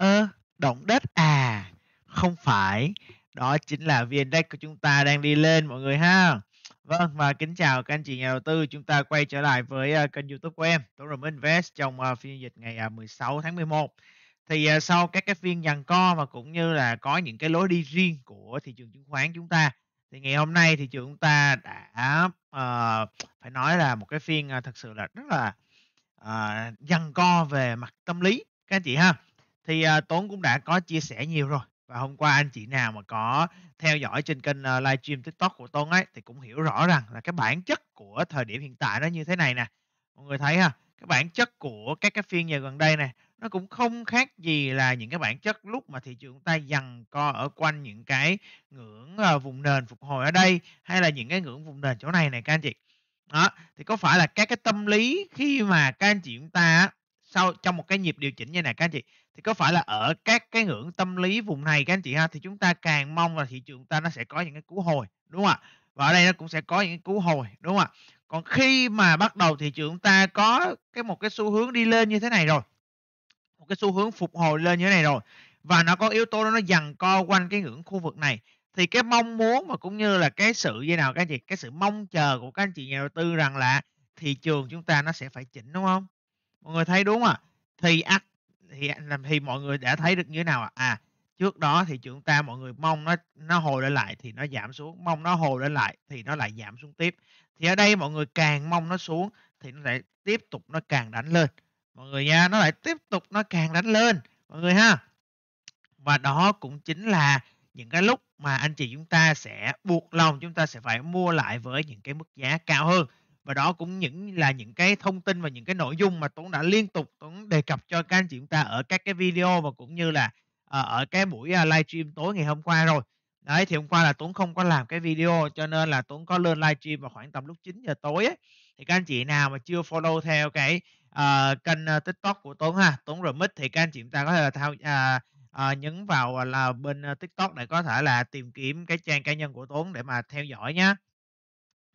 Ơ, động đất à? Không phải, đó chính là viên đất của chúng ta đang đi lên mọi người ha. Vâng, và kính chào các anh chị nhà đầu tư. Chúng ta quay trở lại với uh, kênh YouTube của em, Tố Rùm Invest trong uh, phiên dịch ngày à, uh, 16 tháng 11. Thì uh, sau các cái phiên giằng co và cũng như là có những cái lối đi riêng của thị trường chứng khoán chúng ta thì ngày hôm nay thị trường chúng ta đã uh, phải nói là một cái phiên uh, thật sự là rất là uh, giằng co về mặt tâm lý các anh chị ha thì uh, à, Tốn cũng đã có chia sẻ nhiều rồi và hôm qua anh chị nào mà có theo dõi trên kênh uh, livestream tiktok của Tốn ấy thì cũng hiểu rõ rằng là cái bản chất của thời điểm hiện tại nó như thế này nè mọi người thấy ha cái bản chất của các cái phiên giờ gần đây này nó cũng không khác gì là những cái bản chất lúc mà thị trường chúng ta dằn co ở quanh những cái ngưỡng ờ, vùng nền phục hồi ở đây hay là những cái ngưỡng vùng nền chỗ này này các anh chị đó thì có phải là các cái tâm lý khi mà các anh chị chúng ta sau trong một cái nhịp điều chỉnh như này các anh chị thì có phải là ở các cái ngưỡng tâm lý vùng này các anh chị ha thì chúng ta càng mong là thị trường ta nó sẽ có những cái cú hồi đúng không ạ và ở đây nó cũng sẽ có những cái cú hồi đúng không ạ còn khi mà bắt đầu thị trường ta có cái một cái xu hướng đi lên như thế này rồi một cái xu hướng phục hồi lên như thế này rồi và nó có yếu tố đó nó dằn co quanh cái ngưỡng khu vực này thì cái mong muốn và cũng như là cái sự như nào các anh chị cái sự mong chờ của các anh chị nhà đầu tư rằng là thị trường chúng ta nó sẽ phải chỉnh đúng không mọi người thấy đúng không ạ thì ác thì làm thì mọi người đã thấy được như thế nào à? à trước đó thì chúng ta mọi người mong nó nó hồi lên lại thì nó giảm xuống mong nó hồi lên lại thì nó lại giảm xuống tiếp thì ở đây mọi người càng mong nó xuống thì nó lại tiếp tục nó càng đánh lên mọi người nha nó lại tiếp tục nó càng đánh lên mọi người ha và đó cũng chính là những cái lúc mà anh chị chúng ta sẽ buộc lòng chúng ta sẽ phải mua lại với những cái mức giá cao hơn và đó cũng những là những cái thông tin và những cái nội dung mà Tuấn đã liên tục Tuấn đề cập cho các anh chị chúng ta ở các cái video và cũng như là à, ở cái buổi à, livestream tối ngày hôm qua rồi đấy thì hôm qua là Tuấn không có làm cái video cho nên là Tuấn có lên livestream vào khoảng tầm lúc 9 giờ tối ấy. thì các anh chị nào mà chưa follow theo cái à, kênh à, TikTok của Tuấn ha Tuấn Remix thì các anh chị chúng ta có thể là thao à, à, nhấn vào là bên à, TikTok để có thể là tìm kiếm cái trang cá nhân của Tuấn để mà theo dõi nhé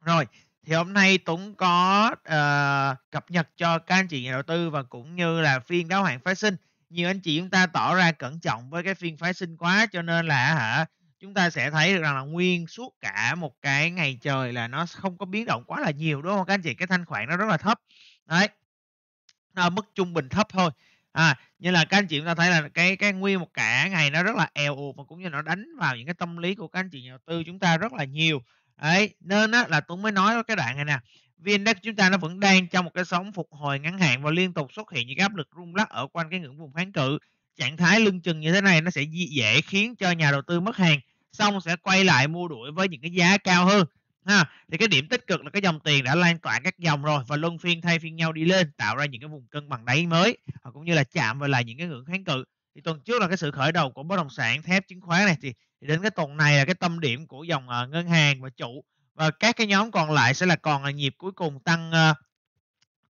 rồi thì hôm nay Tuấn có uh, cập nhật cho các anh chị nhà đầu tư và cũng như là phiên đáo hạn phái sinh nhiều anh chị chúng ta tỏ ra cẩn trọng với cái phiên phái sinh quá cho nên là hả chúng ta sẽ thấy được rằng là nguyên suốt cả một cái ngày trời là nó không có biến động quá là nhiều đúng không các anh chị cái thanh khoản nó rất là thấp đấy nó ở mức trung bình thấp thôi à như là các anh chị chúng ta thấy là cái cái nguyên một cả ngày nó rất là eo ụt mà cũng như nó đánh vào những cái tâm lý của các anh chị nhà đầu tư chúng ta rất là nhiều ấy nên á, là tuấn mới nói cái đoạn này nè VNDAX chúng ta nó vẫn đang trong một cái sóng phục hồi ngắn hạn và liên tục xuất hiện những áp lực rung lắc ở quanh cái ngưỡng vùng kháng cự trạng thái lưng chừng như thế này nó sẽ dễ khiến cho nhà đầu tư mất hàng xong sẽ quay lại mua đuổi với những cái giá cao hơn ha thì cái điểm tích cực là cái dòng tiền đã lan tỏa các dòng rồi và luân phiên thay phiên nhau đi lên tạo ra những cái vùng cân bằng đáy mới à, cũng như là chạm vào lại những cái ngưỡng kháng cự thì tuần trước là cái sự khởi đầu của bất động sản thép chứng khoán này thì thì đến cái tuần này là cái tâm điểm của dòng ờ, ngân hàng và chủ và các cái nhóm còn lại sẽ là còn là nhịp cuối cùng tăng ờ,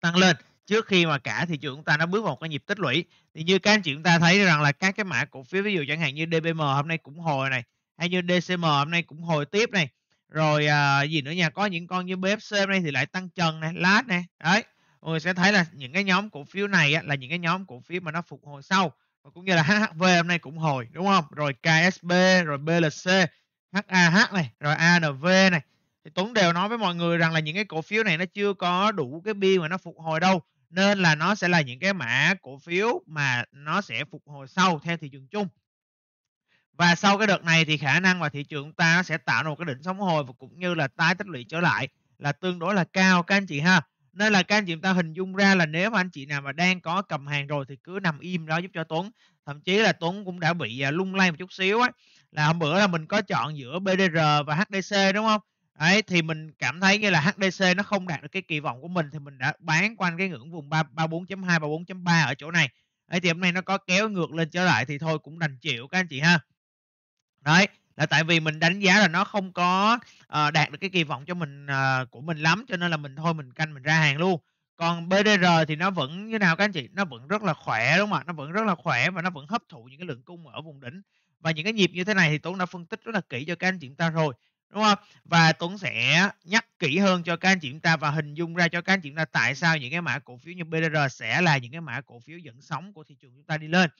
tăng lên trước khi mà cả thị trường chúng ta nó bước vào một cái nhịp tích lũy thì như các anh chị chúng ta thấy rằng là các cái mã cổ phiếu ví dụ chẳng hạn như DBM hôm nay cũng hồi này hay như DCM hôm nay cũng hồi tiếp này rồi à, gì nữa nha có những con như BFC hôm nay thì lại tăng trần này lát này đấy mọi người sẽ thấy là những cái nhóm cổ phiếu này á, là những cái nhóm cổ phiếu mà nó phục hồi sau Ờ, cũng như là HHV hôm nay cũng hồi đúng không rồi KSB rồi BLC HAH này rồi ANV này thì Tuấn đều nói với mọi người rằng là những cái cổ phiếu này nó chưa có đủ cái bi mà nó phục hồi đâu nên là nó sẽ là những cái mã cổ phiếu mà nó sẽ phục hồi sau theo thị trường chung và sau cái đợt này thì khả năng mà thị trường ta sẽ tạo ra một cái đỉnh sóng hồi và cũng như là tái tích lũy trở lại là tương đối là cao các anh chị ha nên là các anh chị ta hình dung ra là nếu mà anh chị nào mà đang có cầm hàng rồi thì cứ nằm im đó giúp cho Tuấn thậm chí là Tuấn cũng đã bị à, lung lay một chút xíu á là hôm bữa là mình có chọn giữa BDR và HDC đúng không ấy thì mình cảm thấy như là HDC nó không đạt được cái kỳ vọng của mình thì mình đã bán quanh cái ngưỡng vùng 34.2 34.3 ở chỗ này. ấy thì hôm nay nó có kéo ngược lên trở lại thì thôi cũng đành chịu các anh chị ha. Đấy, là tại vì mình đánh giá là nó không có uh, đạt được cái kỳ vọng cho mình uh, của mình lắm cho nên là mình thôi mình canh mình ra hàng luôn còn BDR thì nó vẫn như nào các anh chị nó vẫn rất là khỏe đúng không ạ nó vẫn rất là khỏe và nó vẫn hấp thụ những cái lượng cung ở vùng đỉnh và những cái nhịp như thế này thì Tuấn đã phân tích rất là kỹ cho các anh chị chúng ta rồi đúng không và Tuấn sẽ nhắc kỹ hơn cho các anh chị chúng ta và hình dung ra cho các anh chị chúng ta tại sao những cái mã cổ phiếu như BDR sẽ là những cái mã cổ phiếu dẫn sóng của thị trường chúng ta đi lên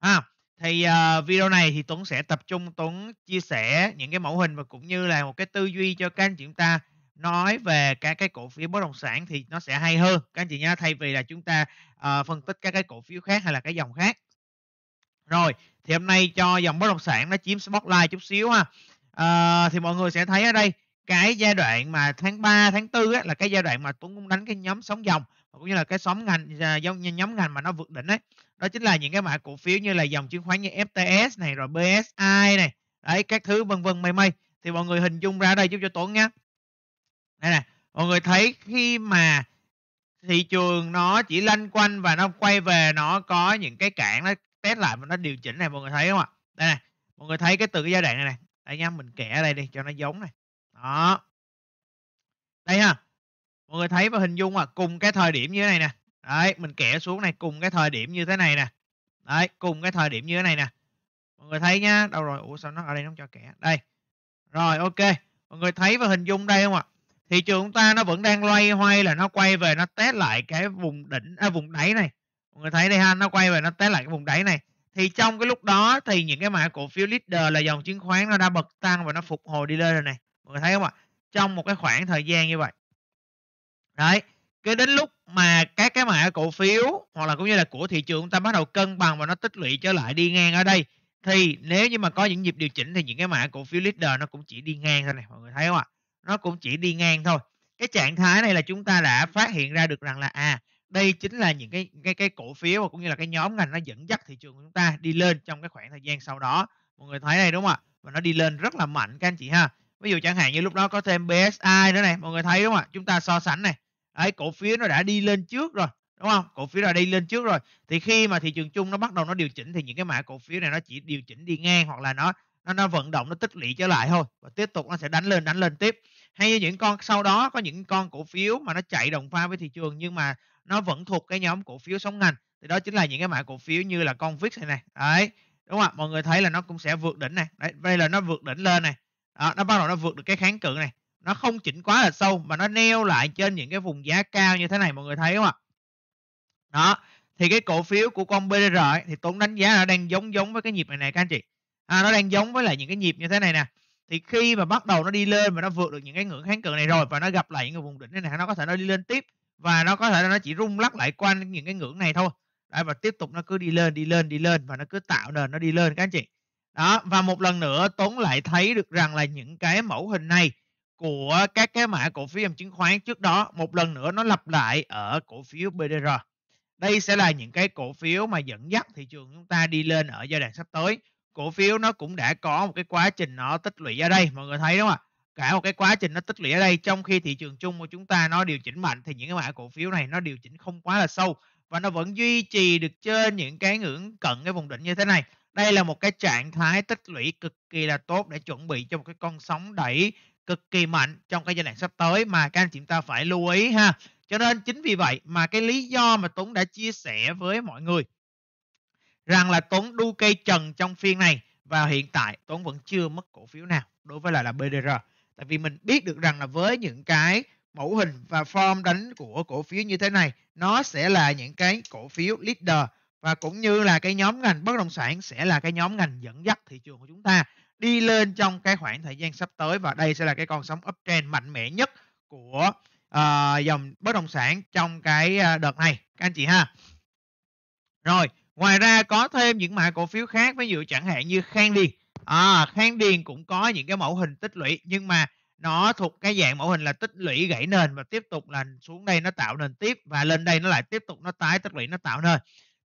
à, thì uh, video này thì Tuấn sẽ tập trung Tuấn chia sẻ những cái mẫu hình và cũng như là một cái tư duy cho các anh chị chúng ta nói về các cái cổ phiếu bất động sản thì nó sẽ hay hơn các anh chị nhá thay vì là chúng ta uh, phân tích các cái cổ phiếu khác hay là cái dòng khác rồi thì hôm nay cho dòng bất động sản nó chiếm spotlight chút xíu ha uh, thì mọi người sẽ thấy ở đây cái giai đoạn mà tháng 3, tháng 4 á, là cái giai đoạn mà Tuấn cũng đánh cái nhóm sóng dòng cũng như là cái xóm ngành à, giống nhóm ngành mà nó vượt đỉnh đấy, đó chính là những cái mã cổ phiếu như là dòng chứng khoán như FTS này rồi BSI này đấy các thứ vân vân mây mây thì mọi người hình dung ra đây giúp cho Tuấn nhé đây nè mọi người thấy khi mà thị trường nó chỉ lanh quanh và nó quay về nó có những cái cản nó test lại và nó điều chỉnh này mọi người thấy không ạ đây này mọi người thấy cái từ cái giai đoạn này này đây nha mình kẻ ở đây đi cho nó giống này đó đây ha mọi người thấy và hình dung à cùng cái thời điểm như thế này nè đấy mình kẻ xuống này cùng cái thời điểm như thế này nè đấy cùng cái thời điểm như thế này nè mọi người thấy nhá đâu rồi ủa sao nó ở đây nó không cho kẻ đây rồi ok mọi người thấy và hình dung đây không ạ thị trường chúng ta nó vẫn đang loay hoay là nó quay về nó test lại cái vùng đỉnh à, vùng đáy này mọi người thấy đây ha nó quay về nó test lại cái vùng đáy này thì trong cái lúc đó thì những cái mã cổ phiếu leader là dòng chứng khoán nó đã bật tăng và nó phục hồi đi lên rồi này mọi người thấy không ạ trong một cái khoảng thời gian như vậy đấy cái đến lúc mà các cái mã cổ phiếu hoặc là cũng như là của thị trường chúng ta bắt đầu cân bằng và nó tích lũy trở lại đi ngang ở đây thì nếu như mà có những nhịp điều chỉnh thì những cái mã cổ phiếu leader nó cũng chỉ đi ngang thôi này mọi người thấy không ạ nó cũng chỉ đi ngang thôi cái trạng thái này là chúng ta đã phát hiện ra được rằng là à đây chính là những cái cái cái cổ phiếu và cũng như là cái nhóm ngành nó dẫn dắt thị trường của chúng ta đi lên trong cái khoảng thời gian sau đó mọi người thấy đây đúng không ạ và nó đi lên rất là mạnh các anh chị ha ví dụ chẳng hạn như lúc đó có thêm BSI nữa này mọi người thấy đúng không ạ chúng ta so sánh này Đấy, cổ phiếu nó đã đi lên trước rồi đúng không cổ phiếu đã đi lên trước rồi thì khi mà thị trường chung nó bắt đầu nó điều chỉnh thì những cái mã cổ phiếu này nó chỉ điều chỉnh đi ngang hoặc là nó nó, nó vận động nó tích lũy trở lại thôi và tiếp tục nó sẽ đánh lên đánh lên tiếp hay như những con sau đó có những con cổ phiếu mà nó chạy đồng pha với thị trường nhưng mà nó vẫn thuộc cái nhóm cổ phiếu sóng ngành thì đó chính là những cái mã cổ phiếu như là con VIX này này đấy đúng không ạ mọi người thấy là nó cũng sẽ vượt đỉnh này đấy đây là nó vượt đỉnh lên này đó, nó bắt đầu nó vượt được cái kháng cự này nó không chỉnh quá là sâu mà nó neo lại trên những cái vùng giá cao như thế này mọi người thấy không ạ đó thì cái cổ phiếu của con BDR ấy, thì tốn đánh giá là nó đang giống giống với cái nhịp này này các anh chị à, nó đang giống với lại những cái nhịp như thế này nè thì khi mà bắt đầu nó đi lên và nó vượt được những cái ngưỡng kháng cự này rồi và nó gặp lại những cái vùng đỉnh này, nó có thể nó đi lên tiếp và nó có thể nó chỉ rung lắc lại quanh những cái ngưỡng này thôi Đấy, và tiếp tục nó cứ đi lên đi lên đi lên và nó cứ tạo nền nó đi lên các anh chị đó và một lần nữa tốn lại thấy được rằng là những cái mẫu hình này của các cái mã cổ phiếu dòng chứng khoán trước đó một lần nữa nó lặp lại ở cổ phiếu BDR. Đây sẽ là những cái cổ phiếu mà dẫn dắt thị trường chúng ta đi lên ở giai đoạn sắp tới. Cổ phiếu nó cũng đã có một cái quá trình nó tích lũy ở đây, mọi người thấy đúng không ạ? Cả một cái quá trình nó tích lũy ở đây trong khi thị trường chung của chúng ta nó điều chỉnh mạnh thì những cái mã cổ phiếu này nó điều chỉnh không quá là sâu và nó vẫn duy trì được trên những cái ngưỡng cận cái vùng đỉnh như thế này đây là một cái trạng thái tích lũy cực kỳ là tốt để chuẩn bị cho một cái con sóng đẩy cực kỳ mạnh trong cái giai đoạn sắp tới mà các anh chị ta phải lưu ý ha cho nên chính vì vậy mà cái lý do mà Tuấn đã chia sẻ với mọi người rằng là Tuấn đu cây trần trong phiên này và hiện tại Tuấn vẫn chưa mất cổ phiếu nào đối với lại là BDR tại vì mình biết được rằng là với những cái mẫu hình và form đánh của cổ phiếu như thế này nó sẽ là những cái cổ phiếu leader và cũng như là cái nhóm ngành bất động sản sẽ là cái nhóm ngành dẫn dắt thị trường của chúng ta đi lên trong cái khoảng thời gian sắp tới và đây sẽ là cái con sóng uptrend mạnh mẽ nhất của uh, dòng bất động sản trong cái ờ, đợt này các anh chị ha rồi ngoài ra có thêm những mã cổ phiếu khác ví dụ chẳng hạn như khang điền à, khang điền cũng có những cái mẫu hình tích lũy nhưng mà nó thuộc cái dạng mẫu hình là tích lũy gãy nền và tiếp tục là xuống đây nó tạo nền tiếp và lên đây nó lại tiếp tục nó tái tích lũy nó tạo nền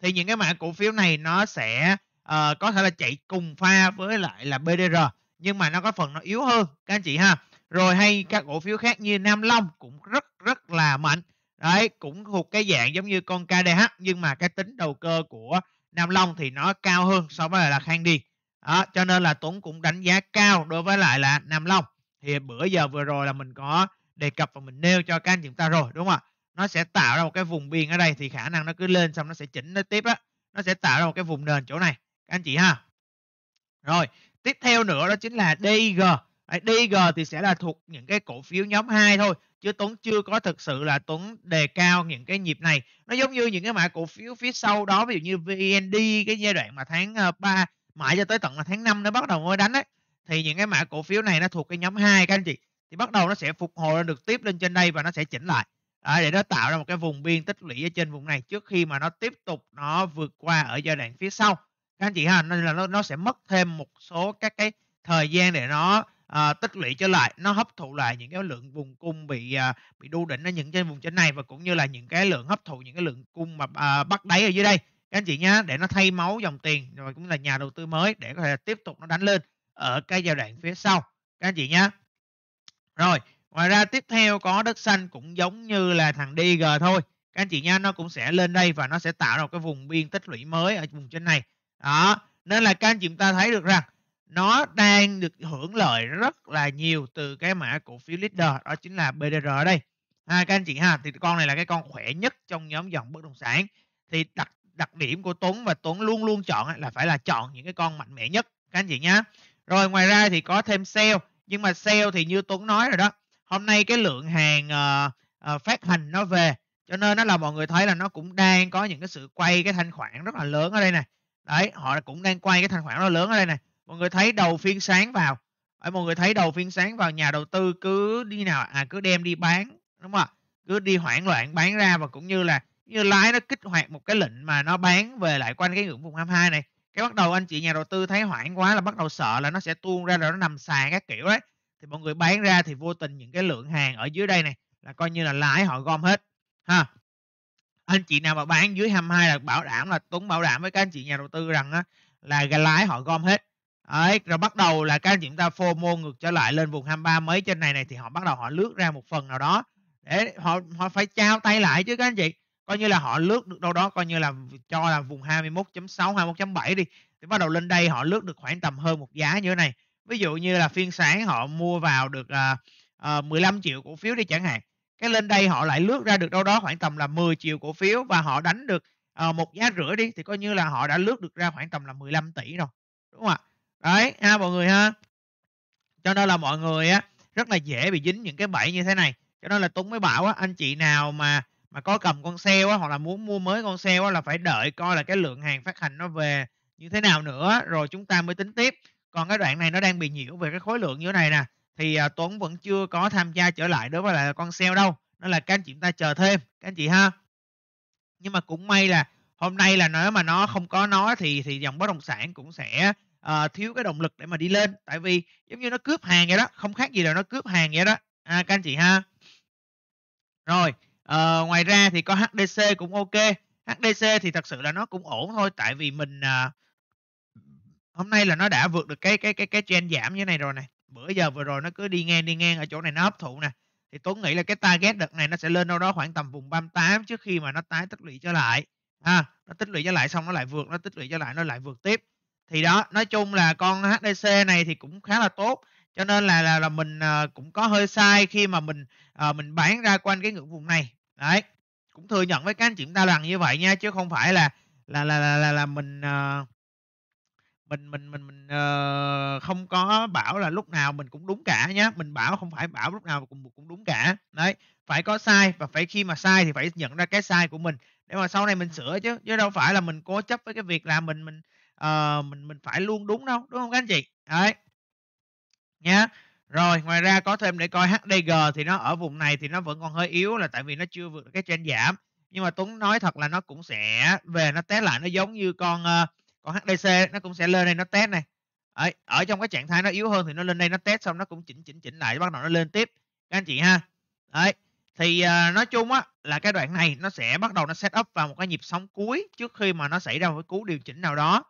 thì những cái mã cổ phiếu này nó sẽ uh, có thể là chạy cùng pha với lại là BDR nhưng mà nó có phần nó yếu hơn các anh chị ha rồi hay các cổ phiếu khác như Nam Long cũng rất rất là mạnh đấy cũng thuộc cái dạng giống như con KDH nhưng mà cái tính đầu cơ của Nam Long thì nó cao hơn so với lại là Khang Điền đó, cho nên là Tuấn cũng đánh giá cao đối với lại là Nam Long thì bữa giờ vừa rồi là mình có đề cập và mình nêu cho các anh chúng ta rồi đúng không ạ nó sẽ tạo ra một cái vùng biên ở đây thì khả năng nó cứ lên xong nó sẽ chỉnh nó tiếp á nó sẽ tạo ra một cái vùng nền chỗ này các anh chị ha rồi tiếp theo nữa đó chính là DG DG thì sẽ là thuộc những cái cổ phiếu nhóm 2 thôi chứ Tuấn chưa có thực sự là Tuấn đề cao những cái nhịp này nó giống như những cái mã cổ phiếu phía sau đó ví dụ như VND cái giai đoạn mà tháng 3 ờ, mãi cho tới tận là tháng 5 nó bắt đầu mới đánh ấy thì những cái mã cổ phiếu này nó thuộc cái nhóm 2 các anh chị thì bắt đầu nó sẽ phục hồi được tiếp lên trên đây và nó sẽ chỉnh lại à, để nó tạo ra một cái vùng biên tích lũy ở trên vùng này trước khi mà nó tiếp tục nó vượt qua ở giai đoạn phía sau các anh chị ha nên là nó, nó sẽ mất thêm một số các cái thời gian để nó à, tích lũy trở lại nó hấp thụ lại những cái lượng vùng cung bị à, bị đu đỉnh ở những trên vùng trên này và cũng như là những cái lượng hấp thụ những cái lượng cung mà à, bắt đáy ở dưới đây các anh chị nhá để nó thay máu dòng tiền rồi cũng là nhà đầu tư mới để có thể tiếp tục nó đánh lên ở cái giai đoạn phía sau các anh chị nhá rồi Ngoài ra tiếp theo có đất xanh cũng giống như là thằng DG thôi. Các anh chị nha, nó cũng sẽ lên đây và nó sẽ tạo ra một cái vùng biên tích lũy mới ở vùng trên này. Đó, nên là các anh chị chúng ta thấy được rằng nó đang được hưởng lợi rất là nhiều từ cái mã cổ phiếu leader đó chính là BDR ở đây. Ha, các anh chị ha, thì con này là cái con khỏe nhất trong nhóm dòng bất động sản. Thì đặc đặc điểm của Tuấn và Tuấn luôn luôn chọn là phải là chọn những cái con mạnh mẽ nhất các anh chị nhá. Rồi ngoài ra thì có thêm sale, nhưng mà sale thì như Tuấn nói rồi đó, hôm nay cái lượng hàng ờ, ờ, phát hành nó về cho nên nó là mọi người thấy là nó cũng đang có những cái sự quay cái thanh khoản rất là lớn ở đây này đấy họ cũng đang quay cái thanh khoản nó lớn ở đây này mọi người thấy đầu phiên sáng vào đấy, mọi người thấy đầu phiên sáng vào nhà đầu tư cứ đi nào à cứ đem đi bán đúng không ạ cứ đi hoảng loạn bán ra và cũng như là như lái nó kích hoạt một cái lệnh mà nó bán về lại quanh cái ngưỡng vùng 22 này cái bắt đầu anh chị nhà đầu tư thấy hoảng quá là bắt đầu sợ là nó sẽ tuôn ra rồi nó nằm sàn các kiểu đấy thì mọi người bán ra thì vô tình những cái lượng hàng ở dưới đây này là coi như là lãi họ gom hết ha anh chị nào mà bán dưới 22 là bảo đảm là Tuấn bảo đảm với các anh chị nhà đầu tư rằng á, là cái lãi họ gom hết Đấy, rồi bắt đầu là các anh chị chúng ta phô mô ngược trở lại lên vùng 23 mấy trên này này thì họ bắt đầu họ lướt ra một phần nào đó để họ họ phải trao tay lại chứ các anh chị coi như là họ lướt được đâu đó coi như là cho là vùng 21.6 21.7 đi thì bắt đầu lên đây họ lướt được khoảng tầm hơn một giá như thế này ví dụ như là phiên sáng họ mua vào được uh, uh, 15 triệu cổ phiếu đi chẳng hạn cái lên đây họ lại lướt ra được đâu đó khoảng tầm là 10 triệu cổ phiếu và họ đánh được uh, một giá rưỡi đi thì coi như là họ đã lướt được ra khoảng tầm là 15 tỷ rồi đúng không ạ đấy ha mọi người ha cho nên là mọi người á rất là dễ bị dính những cái bẫy như thế này cho nên là tuấn mới bảo á anh chị nào mà mà có cầm con xe á hoặc là muốn mua mới con xe á là phải đợi coi là cái lượng hàng phát hành nó về như thế nào nữa rồi chúng ta mới tính tiếp còn cái đoạn này nó đang bị nhiễu về cái khối lượng như thế này nè thì à, Tuấn vẫn chưa có tham gia trở lại đối với lại con sale đâu nó là các anh chị ta chờ thêm các anh chị ha nhưng mà cũng may là hôm nay là nếu mà nó không có nó thì thì dòng bất động sản cũng sẽ uh, thiếu cái động lực để mà đi lên tại vì giống như nó cướp hàng vậy đó không khác gì là nó cướp hàng vậy đó à, các anh chị ha rồi uh, ngoài ra thì có HDC cũng ok HDC thì thật sự là nó cũng ổn thôi tại vì mình uh, hôm nay là nó đã vượt được cái cái cái cái trend giảm như này rồi này bữa giờ vừa rồi nó cứ đi ngang đi ngang ở chỗ này nó hấp thụ nè thì Tuấn nghĩ là cái target đợt này nó sẽ lên đâu đó khoảng tầm vùng 38 trước khi mà nó tái tích lũy trở lại ha à, nó tích lũy trở lại xong nó lại vượt nó tích lũy trở lại nó lại vượt tiếp thì đó nói chung là con HDC này thì cũng khá là tốt cho nên là là, là mình ờ, cũng có hơi sai khi mà mình ờ, mình bán ra quanh cái ngưỡng vùng này đấy cũng thừa nhận với các anh chị chúng ta rằng như vậy nha chứ không phải là là là là là, là mình à, mình mình mình mình uh, không có bảo là lúc nào mình cũng đúng cả nhé mình bảo không phải bảo lúc nào cũng cũng đúng cả đấy phải có sai và phải khi mà sai thì phải nhận ra cái sai của mình để mà sau này mình sửa chứ chứ đâu phải là mình cố chấp với cái việc là mình mình uh, mình mình phải luôn đúng đâu đúng không các anh chị đấy nhá rồi ngoài ra có thêm để coi HDG thì nó ở vùng này thì nó vẫn còn hơi yếu là tại vì nó chưa vượt cái trend giảm nhưng mà Tuấn nói thật là nó cũng sẽ về nó té lại nó giống như con uh, còn HDC nó cũng sẽ lên đây nó test này ở, ở trong cái trạng thái nó yếu hơn thì nó lên đây nó test xong nó cũng chỉnh chỉnh chỉnh lại bắt đầu nó lên tiếp các anh chị ha đấy thì à, nói chung á là cái đoạn này nó sẽ bắt đầu nó set up vào một cái nhịp sóng cuối trước khi mà nó xảy ra một cái cú điều chỉnh nào đó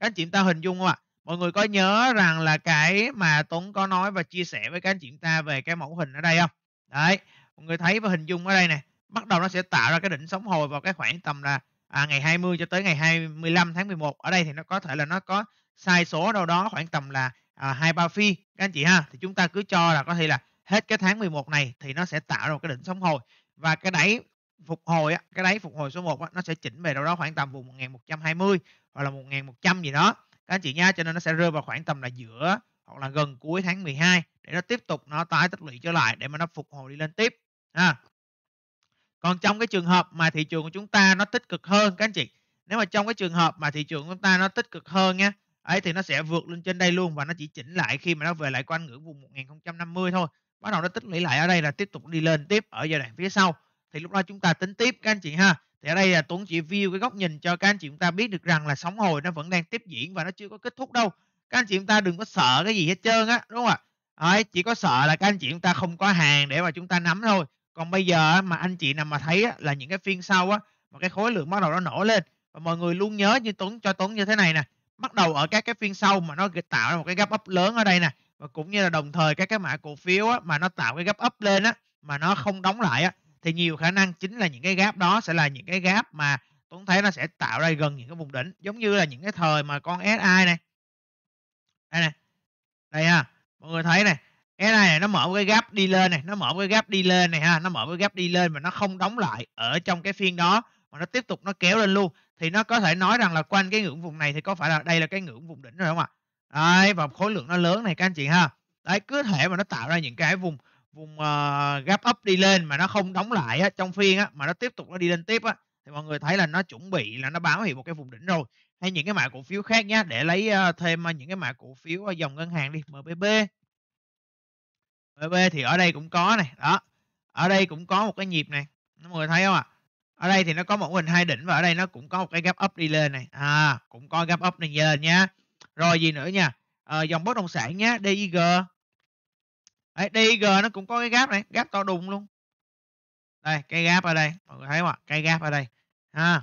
các anh chị ta hình dung không ạ mọi người có nhớ rằng là cái mà tuấn có nói và chia sẻ với các anh chị ta về cái mẫu hình ở đây không đấy mọi người thấy và hình dung ở đây này, bắt đầu nó sẽ tạo ra cái đỉnh sóng hồi vào cái khoảng tầm là à, ngày 20 cho tới ngày 25 tháng 11 ở đây thì nó có thể là nó có sai số đâu đó khoảng tầm là à, hai ba phi các anh chị ha thì chúng ta cứ cho là có thể là hết cái tháng 11 này thì nó sẽ tạo ra một cái đỉnh sóng hồi và cái đáy phục hồi á, cái đáy phục hồi số 1 á, nó sẽ chỉnh về đâu đó khoảng tầm vùng 1120 hoặc là 1100 gì đó các anh chị nha cho nên nó sẽ rơi vào khoảng tầm là giữa hoặc là gần cuối tháng 12 để nó tiếp tục nó tái tích lũy trở lại để mà nó phục hồi đi lên tiếp ha còn trong cái trường hợp mà thị trường của chúng ta nó tích cực hơn các anh chị nếu mà trong cái trường hợp mà thị trường của chúng ta nó tích cực hơn nhé ấy thì nó sẽ vượt lên trên đây luôn và nó chỉ chỉnh lại khi mà nó về lại quanh ngưỡng vùng 1050 thôi bắt đầu nó tích lũy lại ở đây là tiếp tục đi lên tiếp ở giai đoạn phía sau thì lúc đó chúng ta tính tiếp các anh chị ha thì ở đây là tuấn chỉ view cái góc nhìn cho các anh chị chúng ta biết được rằng là sóng hồi nó vẫn đang tiếp diễn và nó chưa có kết thúc đâu các anh chị chúng ta đừng có sợ cái gì hết trơn á đúng không ạ chỉ có sợ là các anh chị chúng ta không có hàng để mà chúng ta nắm thôi còn bây giờ mà anh chị nào mà thấy là những cái phiên sau á mà cái khối lượng bắt đầu nó nổi lên và mọi người luôn nhớ như tuấn cho tuấn như thế này nè bắt đầu ở các cái phiên sau mà nó tạo ra một cái gấp ấp lớn ở đây nè và cũng như là đồng thời các cái mã cổ phiếu á, mà nó tạo cái gấp ấp lên á mà nó không đóng lại á thì nhiều khả năng chính là những cái gáp đó sẽ là những cái gáp mà Tuấn thấy nó sẽ tạo ra gần những cái vùng đỉnh giống như là những cái thời mà con SI này đây nè đây ha mọi người thấy này cái này nó mở một cái gap đi lên này nó mở một cái gap đi lên này ha nó mở một cái gap đi lên mà nó không đóng lại ở trong cái phiên đó mà nó tiếp tục nó kéo lên luôn thì nó có thể nói rằng là quanh cái ngưỡng vùng này thì có phải là đây là cái ngưỡng vùng đỉnh rồi không ạ đấy và khối lượng nó lớn này các anh chị ha đấy cứ thể mà nó tạo ra những cái vùng vùng uh, gap up đi lên mà nó không đóng lại á, trong phiên á, mà nó tiếp tục nó đi lên tiếp á, thì mọi người thấy là nó chuẩn bị là nó báo hiệu một cái vùng đỉnh rồi hay những cái mã cổ phiếu khác nhé để lấy uh, thêm uh, những cái mã cổ phiếu uh, dòng ngân hàng đi MBB bb thì ở đây cũng có này đó ở đây cũng có một cái nhịp này mọi người thấy không ạ ở đây thì nó có một hình hai đỉnh và ở đây nó cũng có một cái gap up đi lên này à cũng có gap up này lên nha. rồi gì nữa nha à, dòng bất động sản nhá dig Đấy, dig nó cũng có cái gap này gap to đùng luôn đây cái gap ở đây mọi người thấy không ạ à? cái gap ở đây à.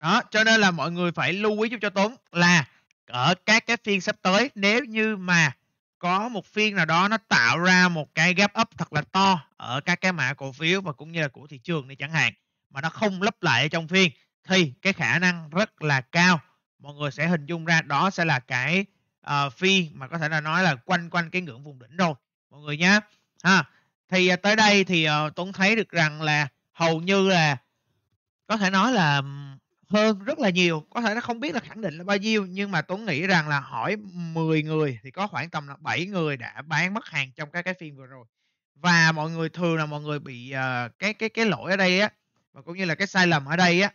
đó cho nên là mọi người phải lưu ý giúp cho tốn là ở các cái phiên sắp tới nếu như mà có một phiên nào đó nó tạo ra một cái gap up thật là to ở các cái mã cổ phiếu và cũng như là của thị trường này chẳng hạn mà nó không lấp lại trong phiên thì cái khả năng rất là cao mọi người sẽ hình dung ra đó sẽ là cái uh, phi mà có thể là nói là quanh quanh cái ngưỡng vùng đỉnh rồi mọi người nhé ha thì uh, tới đây thì uh, tuấn thấy được rằng là hầu như là có thể nói là hơn rất là nhiều có thể nó không biết là khẳng định là bao nhiêu nhưng mà tuấn nghĩ rằng là hỏi 10 người thì có khoảng tầm là 7 người đã bán mất hàng trong các cái phiên vừa rồi và mọi người thường là mọi người bị uh, cái cái cái lỗi ở đây á và cũng như là cái sai lầm ở đây á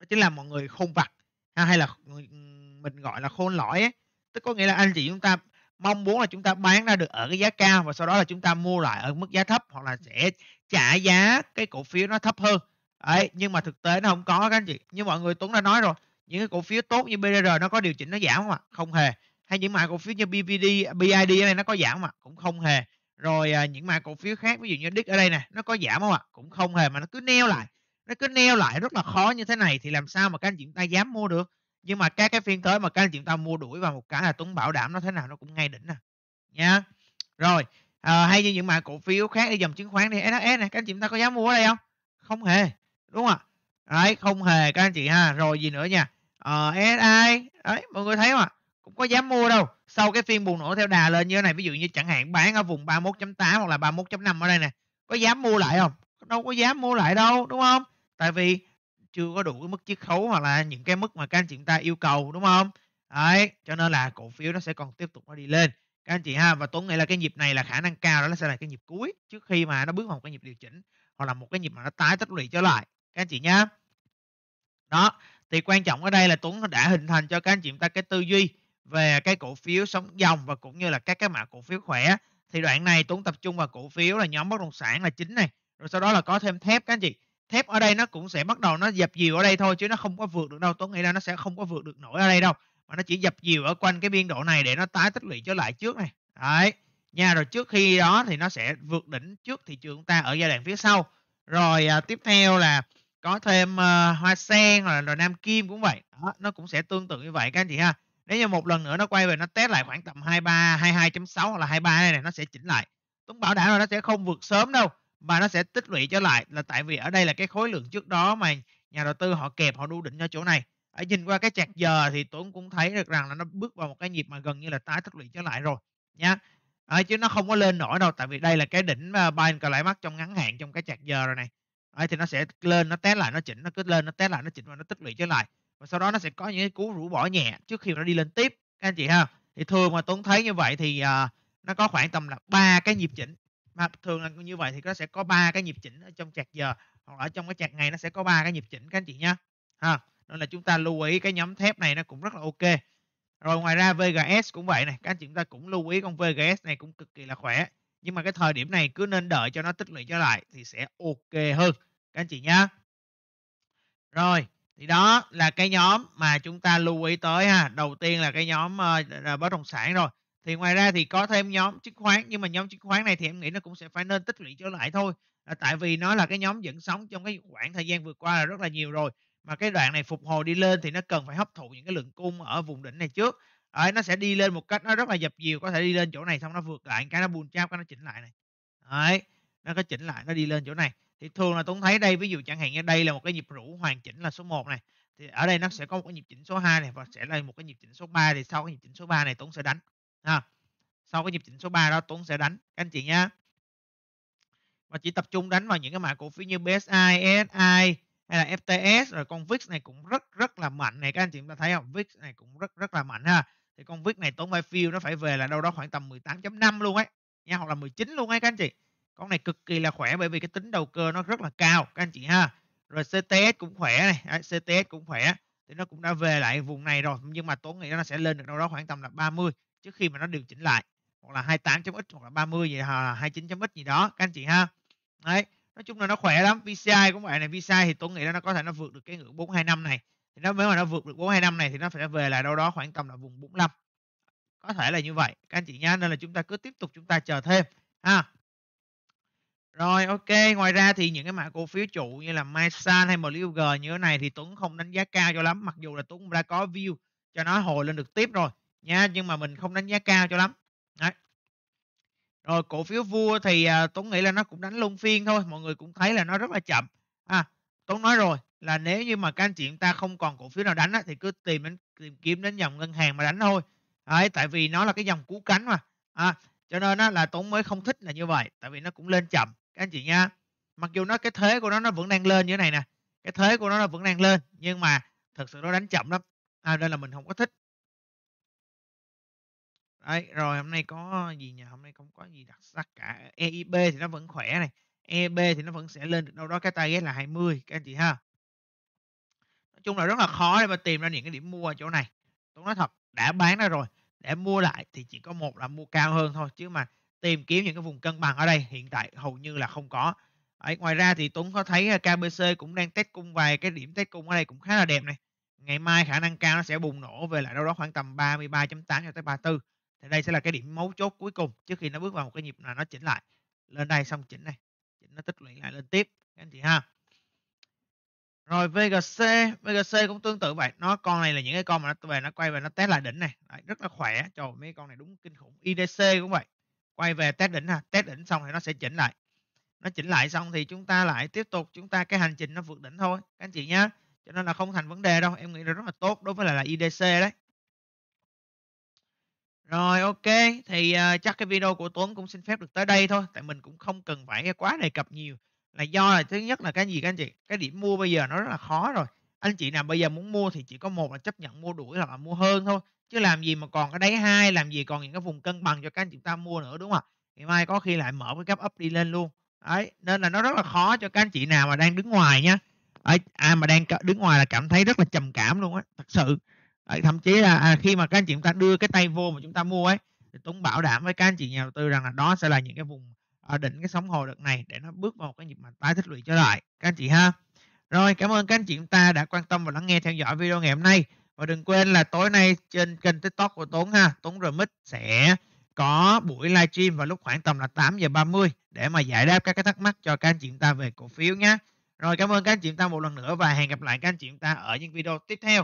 đó chính là mọi người khôn vặt hay là ừ, mình gọi là khôn lõi á tức có nghĩa là anh chị chúng ta mong muốn là chúng ta bán ra được ở cái giá cao và sau đó là chúng ta mua lại ở mức giá thấp hoặc là sẽ trả giá cái cổ phiếu nó thấp hơn Đấy, nhưng mà thực tế nó không có các anh chị như mọi người Tuấn đã nói rồi những cái cổ phiếu tốt như BDR nó có điều chỉnh nó giảm không ạ không hề hay những mã cổ phiếu như BVD BID ở đây nó có giảm không ạ cũng không hề rồi à, những mã cổ phiếu khác ví dụ như DIC ở đây nè nó có giảm không ạ cũng không hề mà nó cứ neo lại nó cứ neo lại rất là khó như thế này thì làm sao mà các anh chị ta dám mua được nhưng mà các cái phiên tới mà các anh chị ta mua đuổi vào một cái là Tuấn bảo đảm nó thế nào nó cũng ngay đỉnh nè à. nha rồi à, hay như những mã cổ phiếu khác đi dòng chứng khoán đi SHS nè các anh chị ta có dám mua ở đây không không hề đúng không ạ đấy không hề các anh chị ha rồi gì nữa nha ờ, SI đấy mọi người thấy không ạ cũng có dám mua đâu sau cái phiên bùng nổ theo đà lên như thế này ví dụ như chẳng hạn bán ở vùng 31.8 hoặc là 31.5 ở đây nè có dám mua lại không đâu có dám mua lại đâu đúng không tại vì chưa có đủ cái mức chiết khấu hoặc là những cái mức mà các anh chị ta yêu cầu đúng không đấy cho nên là cổ phiếu nó sẽ còn tiếp tục nó đi lên các anh chị ha và tuấn nghĩ là cái nhịp này là khả năng cao đó nó sẽ là cái nhịp cuối trước khi mà nó bước vào một cái nhịp điều chỉnh hoặc là một cái nhịp mà nó tái tích lũy trở lại các anh chị nhé, đó thì quan trọng ở đây là Tuấn đã hình thành cho các anh chị ta cái tư duy về cái cổ phiếu sống dòng và cũng như là các cái mã cổ phiếu khỏe thì đoạn này Tuấn tập trung vào cổ phiếu là nhóm bất động sản là chính này rồi sau đó là có thêm thép các anh chị thép ở đây nó cũng sẽ bắt đầu nó dập dìu ở đây thôi chứ nó không có vượt được đâu Tuấn nghĩ là nó sẽ không có vượt được nổi ở đây đâu mà nó chỉ dập dìu ở quanh cái biên độ này để nó tái tích lũy trở lại trước này đấy nha rồi trước khi đó thì nó sẽ vượt đỉnh trước thị trường ta ở giai đoạn phía sau rồi à, tiếp theo là có thêm uh, hoa sen rồi, rồi nam kim cũng vậy đó, nó cũng sẽ tương tự như vậy các anh chị ha nếu như một lần nữa nó quay về nó test lại khoảng tầm 23 22.6 hoặc là 23 này, này nó sẽ chỉnh lại Tuấn bảo đảm là nó sẽ không vượt sớm đâu mà nó sẽ tích lũy trở lại là tại vì ở đây là cái khối lượng trước đó mà nhà đầu tư họ kẹp họ đu đỉnh cho chỗ này ở nhìn qua cái chạc giờ thì Tuấn cũng thấy được rằng là nó bước vào một cái nhịp mà gần như là tái tích lũy trở lại rồi nhá à, chứ nó không có lên nổi đâu tại vì đây là cái đỉnh mà buy and call lại mắt trong ngắn hạn trong cái chạc giờ rồi này Đấy, thì nó sẽ lên nó test lại nó chỉnh nó cứ lên nó test lại nó chỉnh và nó tích lũy trở lại và sau đó nó sẽ có những cái cú rũ bỏ nhẹ trước khi nó đi lên tiếp các anh chị ha thì thường mà tuấn thấy như vậy thì uh, nó có khoảng tầm là ba cái nhịp chỉnh mà thường là như vậy thì nó sẽ có ba cái nhịp chỉnh ở trong chạc giờ hoặc là ở trong cái chạc ngày nó sẽ có ba cái nhịp chỉnh các anh chị nhá ha nên là chúng ta lưu ý cái nhóm thép này nó cũng rất là ok rồi ngoài ra VGS cũng vậy này các anh chị chúng ta cũng lưu ý con VGS này cũng cực kỳ là khỏe nhưng mà cái thời điểm này cứ nên đợi cho nó tích lũy trở lại thì sẽ ok hơn các anh chị nhé rồi thì đó là cái nhóm mà chúng ta lưu ý tới ha đầu tiên là cái nhóm uh, bất động sản rồi thì ngoài ra thì có thêm nhóm chứng khoán nhưng mà nhóm chứng khoán này thì em nghĩ nó cũng sẽ phải nên tích lũy trở lại thôi à, tại vì nó là cái nhóm dẫn sóng trong cái khoảng thời gian vừa qua là rất là nhiều rồi mà cái đoạn này phục hồi đi lên thì nó cần phải hấp thụ những cái lượng cung ở vùng đỉnh này trước ấy ờ, nó sẽ đi lên một cách nó rất là dập dìu có thể đi lên chỗ này xong nó vượt lại cái nó buồn chao cái nó chỉnh lại này Đấy, nó có chỉnh lại nó đi lên chỗ này thì thường là Tuấn thấy đây ví dụ chẳng hạn như đây là một cái nhịp rũ hoàn chỉnh là số 1 này thì ở đây nó sẽ có một cái nhịp chỉnh số 2 này và sẽ là một cái nhịp chỉnh số 3 thì sau cái nhịp chỉnh số 3 này Tuấn sẽ đánh ha sau cái nhịp chỉnh số 3 đó Tuấn sẽ đánh các anh chị nhá và chỉ tập trung đánh vào những cái mã cổ phiếu như BSI, SI hay là FTS rồi con VIX này cũng rất rất là mạnh này các anh chị chúng ta thấy không VIX này cũng rất rất là mạnh ha thì con viết này tốn vai phiêu nó phải về là đâu đó khoảng tầm 18.5 luôn ấy nha hoặc là 19 luôn ấy các anh chị con này cực kỳ là khỏe bởi vì cái tính đầu cơ nó rất là cao các anh chị ha rồi CTS cũng khỏe này à, CTS cũng khỏe thì nó cũng đã về lại vùng này rồi nhưng mà tốn nghĩ nó sẽ lên được đâu đó khoảng tầm là 30 trước khi mà nó điều chỉnh lại hoặc là 28.x hoặc là 30 gì hoặc là 29.x gì đó các anh chị ha đấy nói chung là nó khỏe lắm VCI cũng vậy này VCI thì tôi nghĩ là nó có thể nó vượt được cái ngưỡng 425 này thì nó nếu mà nó vượt được năm này thì nó phải về lại đâu đó khoảng tầm là vùng 45 có thể là như vậy các anh chị nhá nên là chúng ta cứ tiếp tục chúng ta chờ thêm ha rồi ok ngoài ra thì những cái mã cổ phiếu trụ như là Masan hay MLG như thế này thì Tuấn không đánh giá cao cho lắm mặc dù là Tuấn đã có view cho nó hồi lên được tiếp rồi nha nhưng mà mình không đánh giá cao cho lắm Đấy. rồi cổ phiếu vua thì uh, Tuấn nghĩ là nó cũng đánh luôn phiên thôi mọi người cũng thấy là nó rất là chậm à Tuấn nói rồi là nếu như mà các anh chị chúng ta không còn cổ phiếu nào đánh á, thì cứ tìm đến tìm kiếm đến dòng ngân hàng mà đánh thôi Đấy, tại vì nó là cái dòng cú cánh mà à, cho nên á, là tốn mới không thích là như vậy tại vì nó cũng lên chậm các anh chị nha mặc dù nó cái thế của nó nó vẫn đang lên như thế này nè cái thế của nó nó vẫn đang lên nhưng mà thật sự nó đánh chậm lắm à, nên là mình không có thích Đấy, rồi hôm nay có gì nhỉ hôm nay không có gì đặc sắc cả EIB thì nó vẫn khỏe này EIB thì nó vẫn sẽ lên được đâu đó cái target là 20 các anh chị ha chung là rất là khó để mà tìm ra những cái điểm mua ở chỗ này tôi nói thật đã bán ra rồi để mua lại thì chỉ có một là mua cao hơn thôi chứ mà tìm kiếm những cái vùng cân bằng ở đây hiện tại hầu như là không có Đấy, ngoài ra thì Tuấn có thấy ờ, KBC cũng đang test cung vài cái điểm test cung ở đây cũng khá là đẹp này ngày mai khả năng cao nó sẽ bùng nổ về lại đâu đó khoảng tầm 33.8 cho tới 34 thì đây sẽ là cái điểm mấu chốt cuối cùng trước khi nó bước vào một cái nhịp là nó chỉnh lại lên đây xong chỉnh này chỉnh nó tích lũy lại lên tiếp các anh chị ha rồi VGC, VGC cũng tương tự vậy. Nó con này là những cái con mà nó về nó quay về nó test lại đỉnh này, Đấy, rất là khỏe. Trời mấy con này đúng kinh khủng. IDC cũng vậy. Quay về test đỉnh ha, test đỉnh xong thì nó sẽ chỉnh lại. Nó chỉnh lại xong thì chúng ta lại tiếp tục chúng ta cái hành trình nó vượt đỉnh thôi các anh chị nhá. Cho nên là không thành vấn đề đâu. Em nghĩ là rất là tốt đối với lại là IDC đấy. Rồi ok, thì uh, chắc cái video của Tuấn cũng xin phép được tới đây thôi tại mình cũng không cần phải quá đề cập nhiều là do là thứ nhất là cái gì các anh chị cái điểm mua bây giờ nó rất là khó rồi anh chị nào bây giờ muốn mua thì chỉ có một là chấp nhận mua đuổi hoặc là mua hơn thôi chứ làm gì mà còn cái đáy hai làm gì còn những cái vùng cân bằng cho các anh chị ta mua nữa đúng không ạ ngày mai có khi lại mở cái gap up đi lên luôn đấy nên là nó rất là khó cho các anh chị nào mà đang đứng ngoài nhá ai à, mà đang đứng ngoài là cảm thấy rất là trầm cảm luôn á thật sự đấy, thậm chí là à, khi mà các anh chị ta đưa cái tay vô mà chúng ta mua ấy thì Tuấn bảo đảm với các anh chị nhà đầu tư rằng là đó sẽ là những cái vùng Ờ, định cái sóng hồi đợt này để nó bước vào một cái nhịp mà tái tích lũy trở lại các anh chị ha rồi cảm ơn các anh chị chúng ta đã quan tâm và lắng nghe theo dõi video ngày hôm nay và đừng quên là tối nay trên kênh tiktok của Tuấn ha Tốn Remix sẽ có buổi live stream vào lúc khoảng tầm là 8 giờ 30 để mà giải đáp các cái thắc mắc cho các anh chị chúng ta về cổ phiếu nhé. Rồi cảm ơn các anh chị chúng ta một lần nữa và hẹn gặp lại các anh chị chúng ta ở những video tiếp theo.